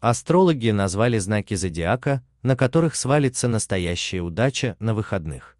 Астрологи назвали знаки зодиака, на которых свалится настоящая удача на выходных.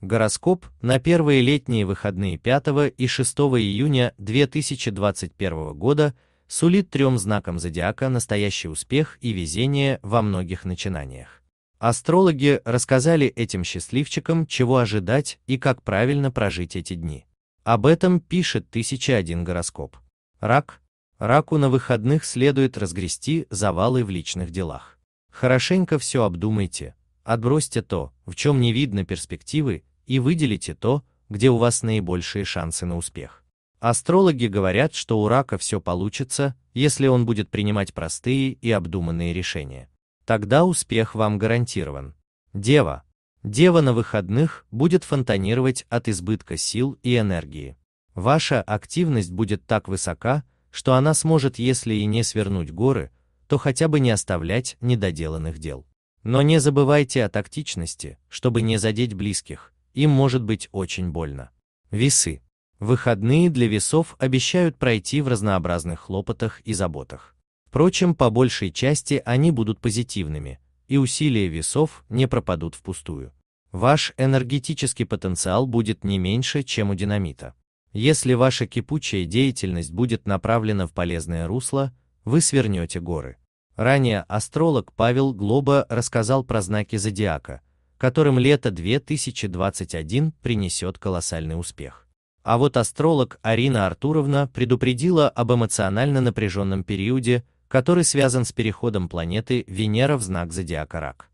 Гороскоп на первые летние выходные 5 и 6 июня 2021 года сулит трем знакам зодиака настоящий успех и везение во многих начинаниях. Астрологи рассказали этим счастливчикам, чего ожидать и как правильно прожить эти дни. Об этом пишет 1001 гороскоп. Рак Раку на выходных следует разгрести завалы в личных делах. Хорошенько все обдумайте, отбросьте то, в чем не видно перспективы, и выделите то, где у вас наибольшие шансы на успех. Астрологи говорят, что у рака все получится, если он будет принимать простые и обдуманные решения. Тогда успех вам гарантирован. Дева. Дева на выходных будет фонтанировать от избытка сил и энергии. Ваша активность будет так высока, что она сможет, если и не свернуть горы, то хотя бы не оставлять недоделанных дел. Но не забывайте о тактичности, чтобы не задеть близких, им может быть очень больно. Весы. Выходные для весов обещают пройти в разнообразных хлопотах и заботах. Впрочем, по большей части они будут позитивными, и усилия весов не пропадут впустую. Ваш энергетический потенциал будет не меньше, чем у динамита. Если ваша кипучая деятельность будет направлена в полезное русло, вы свернете горы. Ранее астролог Павел Глоба рассказал про знаки зодиака, которым лето 2021 принесет колоссальный успех. А вот астролог Арина Артуровна предупредила об эмоционально напряженном периоде, который связан с переходом планеты Венера в знак зодиака Рак.